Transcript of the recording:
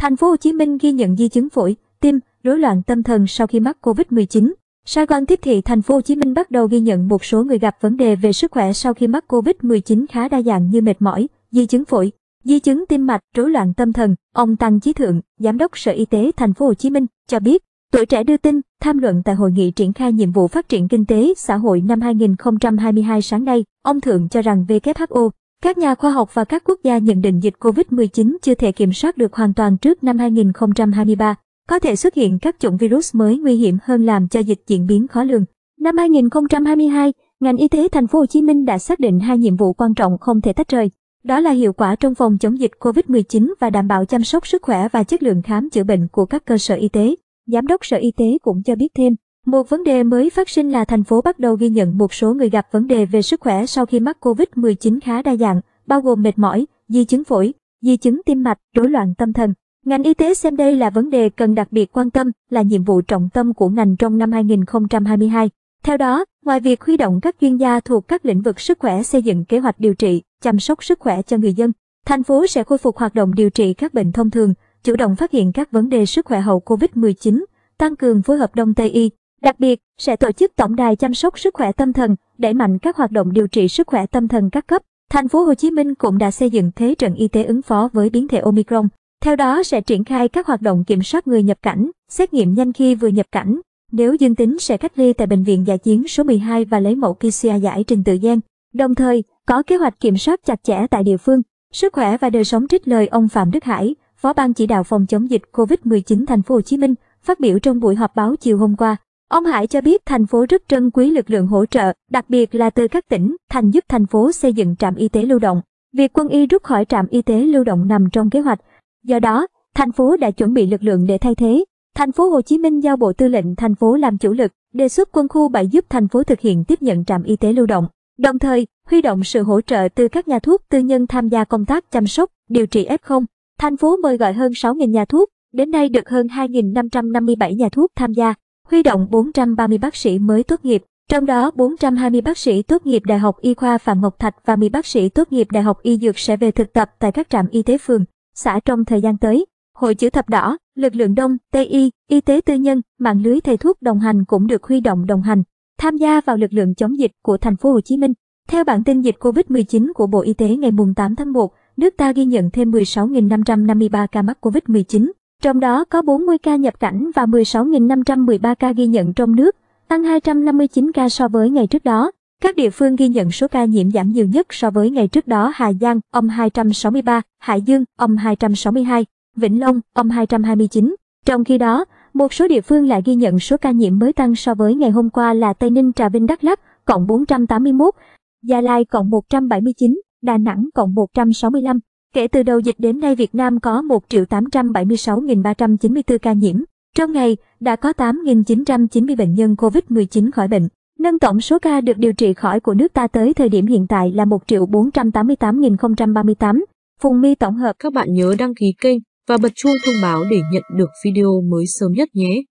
Thành phố Hồ Chí Minh ghi nhận di chứng phổi, tim, rối loạn tâm thần sau khi mắc Covid-19. Sài Gòn tiếp thị thành phố Hồ Chí Minh bắt đầu ghi nhận một số người gặp vấn đề về sức khỏe sau khi mắc Covid-19 khá đa dạng như mệt mỏi, di chứng phổi, di chứng tim mạch, rối loạn tâm thần. Ông Tăng Chí Thượng, Giám đốc Sở Y tế thành phố Hồ Chí Minh cho biết, tuổi trẻ đưa tin tham luận tại hội nghị triển khai nhiệm vụ phát triển kinh tế xã hội năm 2022 sáng nay, ông Thượng cho rằng WHO các nhà khoa học và các quốc gia nhận định dịch COVID-19 chưa thể kiểm soát được hoàn toàn trước năm 2023. Có thể xuất hiện các chủng virus mới nguy hiểm hơn làm cho dịch diễn biến khó lường. Năm 2022, ngành y tế thành phố Hồ Chí Minh đã xác định hai nhiệm vụ quan trọng không thể tách rời. Đó là hiệu quả trong phòng chống dịch COVID-19 và đảm bảo chăm sóc sức khỏe và chất lượng khám chữa bệnh của các cơ sở y tế. Giám đốc Sở Y tế cũng cho biết thêm, một vấn đề mới phát sinh là thành phố bắt đầu ghi nhận một số người gặp vấn đề về sức khỏe sau khi mắc COVID-19 khá đa dạng, bao gồm mệt mỏi, di chứng phổi, di chứng tim mạch, rối loạn tâm thần. Ngành y tế xem đây là vấn đề cần đặc biệt quan tâm, là nhiệm vụ trọng tâm của ngành trong năm 2022. Theo đó, ngoài việc huy động các chuyên gia thuộc các lĩnh vực sức khỏe xây dựng kế hoạch điều trị, chăm sóc sức khỏe cho người dân, thành phố sẽ khôi phục hoạt động điều trị các bệnh thông thường, chủ động phát hiện các vấn đề sức khỏe hậu COVID-19, tăng cường phối hợp Đông Tây Y, Đặc biệt, sẽ tổ chức tổng đài chăm sóc sức khỏe tâm thần, đẩy mạnh các hoạt động điều trị sức khỏe tâm thần các cấp. Thành phố Hồ Chí Minh cũng đã xây dựng thế trận y tế ứng phó với biến thể Omicron. Theo đó sẽ triển khai các hoạt động kiểm soát người nhập cảnh, xét nghiệm nhanh khi vừa nhập cảnh. Nếu dương tính sẽ cách ly tại bệnh viện giả dạ chiến số 12 và lấy mẫu PCR giải trình tự gen. Đồng thời, có kế hoạch kiểm soát chặt chẽ tại địa phương. Sức khỏe và đời sống trích lời ông Phạm Đức Hải, Phó ban chỉ đạo phòng chống dịch COVID-19 thành phố Hồ Chí Minh, phát biểu trong buổi họp báo chiều hôm qua. Ông Hải cho biết thành phố rất trân quý lực lượng hỗ trợ, đặc biệt là từ các tỉnh, thành giúp thành phố xây dựng trạm y tế lưu động. Việc quân y rút khỏi trạm y tế lưu động nằm trong kế hoạch. Do đó, thành phố đã chuẩn bị lực lượng để thay thế. Thành phố Hồ Chí Minh giao Bộ Tư lệnh thành phố làm chủ lực, đề xuất quân khu 7 giúp thành phố thực hiện tiếp nhận trạm y tế lưu động. Đồng thời, huy động sự hỗ trợ từ các nhà thuốc tư nhân tham gia công tác chăm sóc, điều trị F0. Thành phố mời gọi hơn 6.000 nhà thuốc, đến nay được hơn 2.557 nhà thuốc tham gia huy động 430 bác sĩ mới tốt nghiệp, trong đó 420 bác sĩ tốt nghiệp Đại học Y khoa Phạm Ngọc Thạch và 10 bác sĩ tốt nghiệp Đại học Y Dược sẽ về thực tập tại các trạm y tế phường, xã trong thời gian tới. Hội chữ thập đỏ, lực lượng đông, tây y, y tế tư nhân, mạng lưới thầy thuốc đồng hành cũng được huy động đồng hành, tham gia vào lực lượng chống dịch của thành phố Hồ Chí Minh. Theo bản tin dịch COVID-19 của Bộ Y tế ngày 8 tháng 1, nước ta ghi nhận thêm 16.553 ca mắc COVID-19. Trong đó có 40 ca nhập cảnh và 16.513 ca ghi nhận trong nước, tăng 259 ca so với ngày trước đó. Các địa phương ghi nhận số ca nhiễm giảm nhiều nhất so với ngày trước đó Hà Giang, âm 263, Hải Dương, âm 262, Vĩnh Long, âm 229. Trong khi đó, một số địa phương lại ghi nhận số ca nhiễm mới tăng so với ngày hôm qua là Tây Ninh, Trà Vinh, Đắk Lắk, cộng 481, Gia Lai cộng 179, Đà Nẵng cộng 165, Kể từ đầu dịch đến nay Việt Nam có 1.876.394 ca nhiễm. Trong ngày, đã có 8.990 bệnh nhân COVID-19 khỏi bệnh. Nâng tổng số ca được điều trị khỏi của nước ta tới thời điểm hiện tại là 1.488.038. Phùng My tổng hợp. Các bạn nhớ đăng ký kênh và bật chuông thông báo để nhận được video mới sớm nhất nhé.